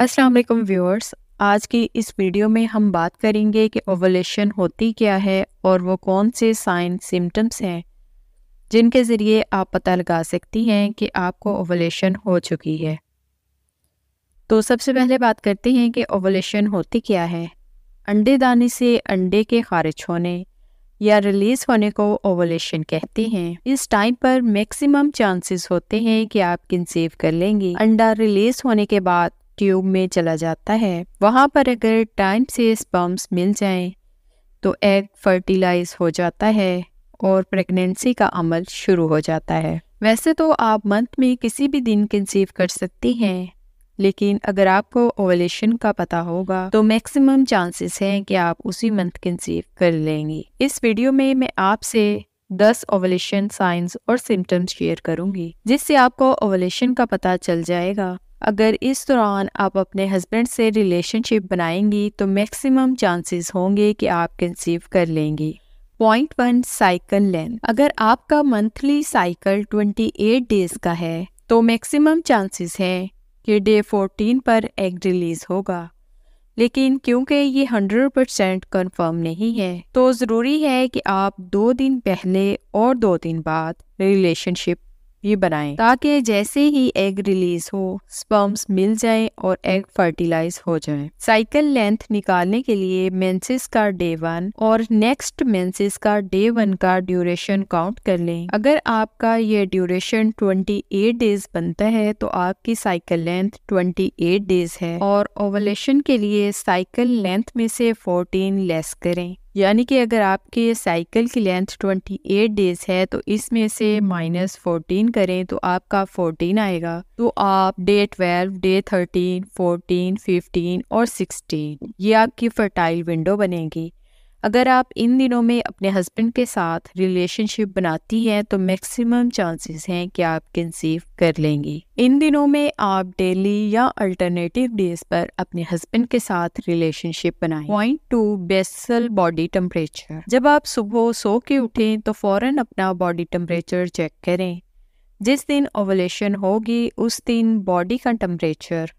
अस्सलाम वालेकुम व्यूअर्स आज की इस वीडियो में हम बात करेंगे कि ओवलेशन होती क्या है और वो कौन से साइन सिम्टम्स हैं जिनके ज़रिए आप पता लगा सकती हैं कि आपको ओवलेशन हो चुकी है तो सबसे पहले बात करते हैं कि ओवलेशन होती क्या है अंडे दाने से अंडे के खारिज होने या रिलीज़ होने को ओवलेशन कहते हैं इस टाइम पर मैक्सिमम चांसेस होते हैं कि आप कंसीव कर लेंगी अंडा रिलीज़ होने के बाद ट्यूब में चला जाता है वहाँ पर अगर टाइम से स्पम्स मिल जाएं तो एग फर्टिलाइज हो जाता है और प्रेगनेंसी का अमल शुरू हो जाता है वैसे तो आप मंथ में किसी भी दिन कंसीव कर सकती हैं लेकिन अगर आपको ओवलेशन का पता होगा तो मैक्सिमम चांसेस हैं कि आप उसी मंथ कंसीव कर लेंगी इस वीडियो में मैं आपसे 10 ओवलेशन साइंस और सिम्टम्स शेयर करूंगी जिससे आपको ओवलेशन का पता चल जाएगा अगर इस दौरान आप अपने हस्बैंड से रिलेशनशिप बनाएंगी तो मैक्सिमम चांसेस होंगे कि आप कंसीव कर लेंगी पॉइंट वन साइकिल लेंथ अगर आपका मंथली साइकिल 28 डेज का है तो मैक्सिमम चांसेस हैं कि डे 14 पर एग रिलीज होगा लेकिन क्योंकि ये 100 परसेंट कन्फर्म नहीं है तो ज़रूरी है कि आप दो दिन पहले और दो दिन बाद रिलेशनशिप भी बनाएं ताकि जैसे ही एग रिलीज हो स्पर्म्स मिल जाए और एग फर्टिलाइज हो जाए साइकिल लेंथ निकालने के लिए मेंसेस का डे वन और नेक्स्ट मेंसेस का डे वन का ड्यूरेशन काउंट कर लें अगर आपका ये ड्यूरेशन 28 डेज बनता है तो आपकी साइकिल लेंथ 28 डेज है और ओवलेशन के लिए साइकिल लेंथ में से 14 लेस करें यानी कि अगर आपके साइकिल की लेंथ 28 डेज है तो इसमें से माइनस फोर्टीन करें तो आपका 14 आएगा तो आप डे 12, डे 13, 14, 15 और 16 ये आपकी फर्टाइल विंडो बनेगी अगर आप इन दिनों में अपने हस्बैंड के साथ रिलेशनशिप बनाती हैं तो मैक्सिमम चांसेस हैं कि आप कंसीव कर लेंगी इन दिनों में आप डेली या अल्टरनेटिव डेज पर अपने हस्बैंड के साथ रिलेशनशिप बनाएं। Point two basal body temperature जब आप सुबह सो के उठें तो फौरन अपना बॉडी टेम्परेचर चेक करें जिस दिन ओवलेशन होगी उस दिन बॉडी का टेम्परेचर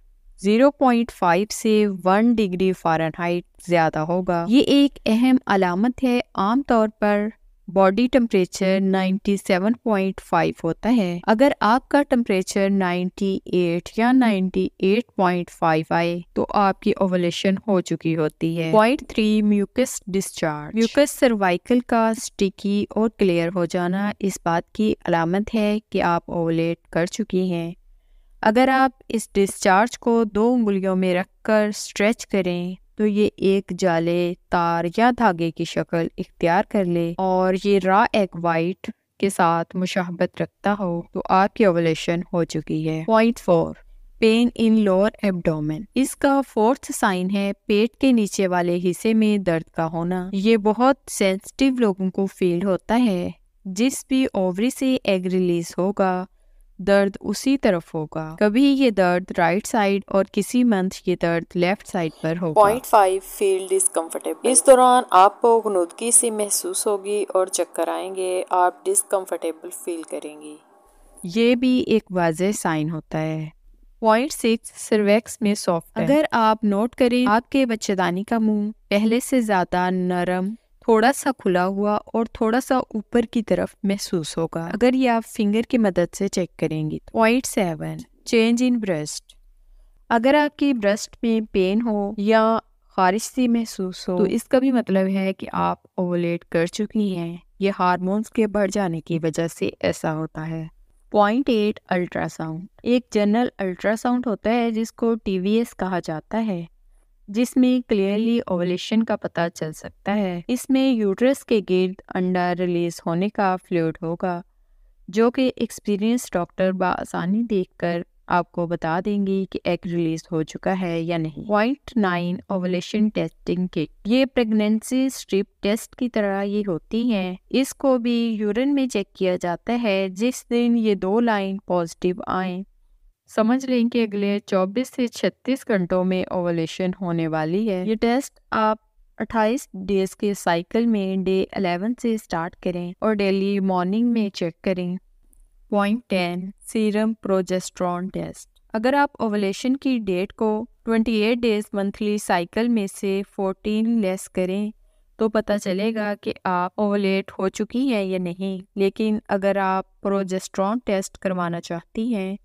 0.5 से 1 डिग्री फ़ारेनहाइट ज़्यादा होगा ये एक अहम अलामत है आमतौर पर बॉडी टेम्परेचर 97.5 होता है अगर आपका टेम्परेचर 98 या 98.5 आए तो आपकी ओवलेशन हो चुकी होती है point three mucus discharge mucus cervical का स्टिकी और क्लियर हो जाना इस बात की अलामत है कि आप ओवलेट कर चुकी हैं अगर आप इस डिस्चार्ज को दो उंगलियों में रखकर स्ट्रेच करें तो ये एक जाले तार या धागे की शक्ल इख्तियार कर ले और ये रा एग वाइट के साथ मुशाहबत रखता हो तो आपकी ओवलेशन हो चुकी है point four pain in lower abdomen इसका फोर्थ साइन है पेट के नीचे वाले हिस्से में दर्द का होना ये बहुत सेंसिटिव लोगों को फील होता है जिस भी ओवरी से एग रिलीज होगा दर्द उसी तरफ होगा कभी ये दर्द राइट साइड और किसी मंथ ये दर्द लेफ्ट साइड पर होगा पॉइंट फाइव फील डिस्कम्फर्टेबल इस दौरान आपको गुनुदगी से महसूस होगी और चक्कर आएंगे आप डिस्कम्फर्टेबल फील करेंगी ये भी एक वाजह साइन होता है पॉइंट सिक्स सर्वेक्स में सॉफ्ट अगर आप नोट करें आपके बच्चेदानी का मुंह पहले से ज्यादा नरम थोड़ा सा खुला हुआ और थोड़ा सा ऊपर की तरफ महसूस होगा अगर ये आप फिंगर की मदद से चेक करेंगे point seven change in breast अगर आपकी ब्रेस्ट में पेन हो या खारिश सी महसूस हो तो इसका भी मतलब है कि आप ओवलेट कर चुकी हैं ये हारमोन के बढ़ जाने की वजह से ऐसा होता है पॉइंट एट अल्ट्रासाउंड एक जनरल अल्ट्रासाउंड होता है जिसको टीवीएस कहा जाता है जिसमें क्लियरली ओवलेशन का पता चल सकता है इसमें यूट्रस के गिर्द अंडा रिलीज होने का फ्लूड होगा जो कि एक्सपीरियंस डॉक्टर बसानी देखकर आपको बता देंगे कि एग रिलीज हो चुका है या नहीं point nine ovulation testing kit ये प्रेगनेंसी स्ट्रिप टेस्ट की तरह ये होती है इसको भी यूरिन में चेक किया जाता है जिस दिन ये दो लाइन पॉजिटिव आए समझ लें कि अगले 24 से 36 घंटों में ओवलेशन होने वाली है ये टेस्ट आप 28 डेज के साइकिल में डे 11 से स्टार्ट करें और डेली मॉर्निंग में चेक करें point ten serum progesterone test अगर आप ओवलेशन की डेट को 28 डेज मंथली साइकिल में से 14 लेस करें तो पता चलेगा कि आप ओवलेट हो चुकी हैं या नहीं लेकिन अगर आप प्रोजेस्ट्रॉन टेस्ट करवाना चाहती हैं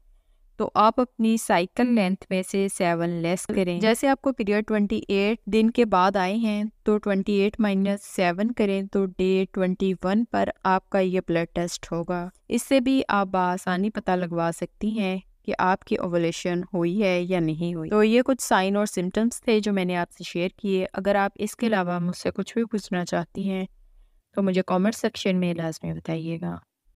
तो आप अपनी साइकिल लेंथ में से सेवन लेस करें जैसे आपको पीरियड ट्वेंटी एट दिन के बाद आए हैं तो ट्वेंटी एट माइनस सेवन करें तो डे ट्वेंटी वन पर आपका ये ब्लड टेस्ट होगा इससे भी आप आसानी पता लगवा सकती हैं कि आपकी ओवलेशन हुई है या नहीं हुई तो ये कुछ साइन और सिम्टम्स थे जो मैंने आपसे शेयर किए अगर आप इसके अलावा मुझसे कुछ भी पूछना चाहती हैं तो मुझे कमेंट सेक्शन में लाजमी बताइएगा